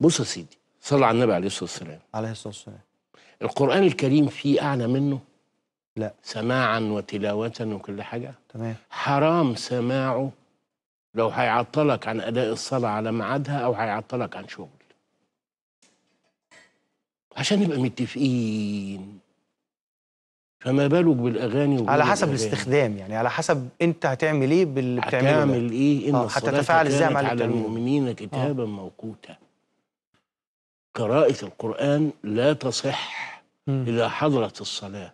بص يا سيدي صلى على النبي عليه الصلاه والسلام عليه الصلاه والسلام القران الكريم فيه اعلى منه لا سماعا وتلاوه وكل حاجه تمام حرام سماعه لو هيعطلك عن اداء الصلاه على ميعادها او هيعطلك عن شغل عشان نبقى متفقين فما بالك بالاغاني على حسب بالأغاني. الاستخدام يعني على حسب انت هتعمل ايه باللي بتعمله هتعمل ايه ان آه، الصلاه ازاي على المؤمنين كتابا آه. موقوتا قراءة القرآن لا تصح إذا حضرت الصلاة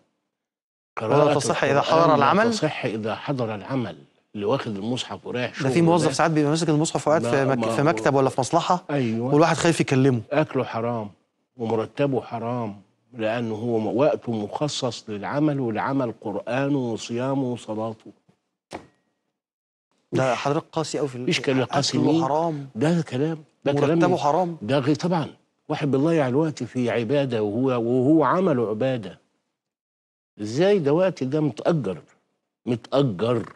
قراءة ولا تصح إذا حضر العمل؟ لا تصح إذا حضر العمل اللي واخد المصحف ورايح شغله ده في موظف ساعات بيبقى ماسك المصحف وقاعد في, مك... في مكتب ولا في مصلحة أيوة والواحد خايف يكلمه أكله حرام ومرتبه حرام لأنه هو وقته مخصص للعمل والعمل قرآنه وصيامه وصلاته ده حضرتك قاسي قوي في مش كلام قاسي حرام ده كلام ده كلام حرام ده غير طبعا واحد بيضيع يعني الوقت في عبادة وهو, وهو عمله عبادة ازاي ده وقت ده متأجر متأجر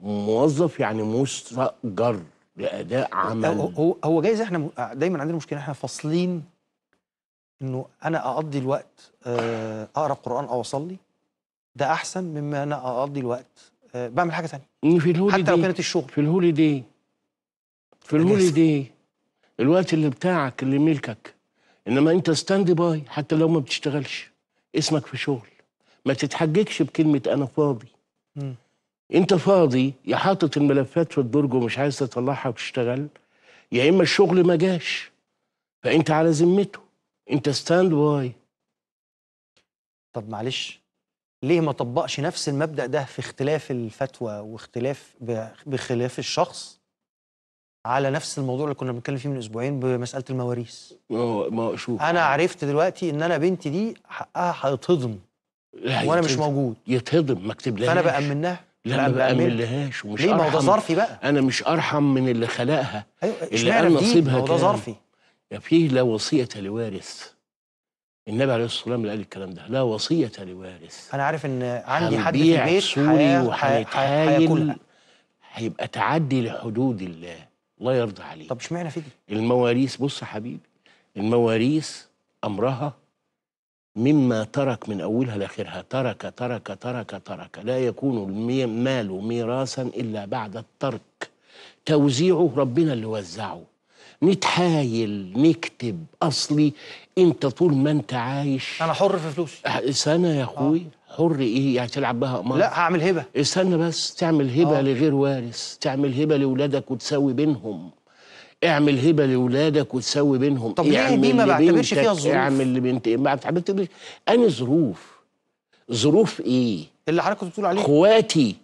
موظف يعني مستأجر لأداء عمل هو هو جايز احنا دايما عندنا مشكلة احنا فاصلين انه انا اقضي الوقت آه، اقرا قرآن او اصلي ده احسن مما انا اقضي الوقت آه، بعمل حاجة ثانيه في الهوليدي حتى لو كانت الشغل في الهوليدي في الهوليدي الوقت اللي بتاعك اللي ملكك انما انت ستاند باي حتى لو ما بتشتغلش اسمك في شغل ما تتحججش بكلمه انا فاضي م. انت فاضي يا حاطط الملفات في الدرج ومش عايز تطلعها وتشتغل يا اما الشغل ما جاش فانت على ذمته انت ستاند باي طب معلش ليه ما طبقش نفس المبدا ده في اختلاف الفتوى واختلاف بخلاف الشخص على نفس الموضوع اللي كنا بنتكلم فيه من اسبوعين بمساله المواريث اه ما شوف انا عرفت دلوقتي ان انا بنتي دي حقها هيتهضم وانا مش موجود يتهضم ما اكتبلهاش فانا بامنها لا ما بامنلهاش ومش ليه ما هو ده ظرفي بقى انا مش ارحم من اللي خلقها أيوة اللي انا نصيبها كده ده ظرفي يا فيه لا وصيه لوارث النبي عليه الصلاه والسلام اللي قال الكلام ده لا وصيه لوارث انا عارف ان عندي حد في البيت سوري وهيتهايل هيبقى تعدي لحدود الله الله يرضى عليك طب اشمعنى فكرة؟ المواريث بص يا حبيبي المواريث أمرها مما ترك من أولها لآخرها ترك ترك ترك ترك لا يكون المال ميراثا إلا بعد الترك توزيعه ربنا اللي وزعه نتحايل نكتب أصلي أنت طول ما أنت عايش أنا حر في فلوسي أه، سنة يا أخوي آه. حر ايه يعني تلعب بها قمار لا هعمل هبه استنى بس تعمل هبه آه. لغير وارث تعمل هبه لاولادك وتسوي بينهم اعمل هبه لاولادك وتسوي بينهم طب ليه دي ما بعتبرش فيها الظروف اعمل لبنت ايه؟ ما بعتبرش اني ظروف ظروف ايه اللي حضرتك كنت بتقول عليه اخواتي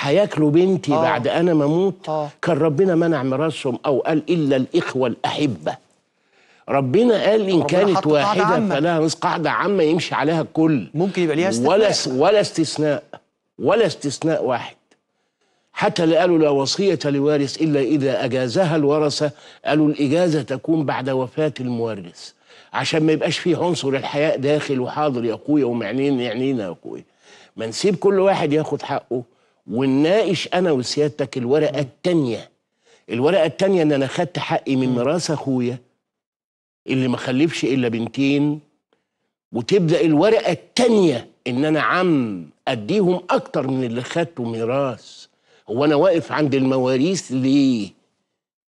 هياكلوا بنتي آه. بعد انا ما اموت آه. كان ربنا منع ميراثهم او قال الا الاخوه الاحبه ربنا قال ان كانت واحده فلها نصف قاعده عامه يمشي عليها الكل ممكن يبقى ليها استثناء ولا ولا استثناء ولا استثناء واحد حتى اللي قالوا لا وصيه لوارث الا اذا اجازها الورثه قالوا الاجازه تكون بعد وفاه المورث عشان ما يبقاش فيه عنصر الحياء داخل وحاضر يا اخويا ومعنين يعنينا يا اخويا ما نسيب كل واحد ياخد حقه ونناقش انا وسيادتك الورقه الثانيه الورقه الثانيه ان انا خدت حقي من ميراث اخويا اللي ما خلفش الا بنتين وتبدا الورقه الثانيه ان انا عم اديهم اكتر من اللي خدته ميراث هو انا واقف عند المواريث ليه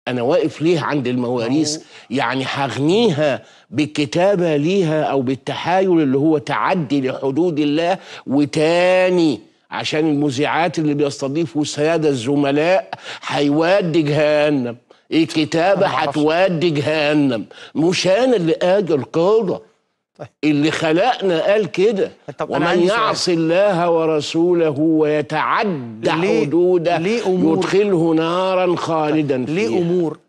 انا واقف ليه عند المواريث يعني هغنيها بالكتابه ليها او بالتحايل اللي هو تعدي لحدود الله وتاني عشان المذيعات اللي بيستضيفوا الساده الزملاء هيودي جهنم الكتابة هتودي جهنم مش أنا اللي آجي كده طيب. اللي خلقنا قال كده ومن يعص الله ورسوله ويتعدى حدوده يدخله نارا خالدا طيب. فيها ليه أمور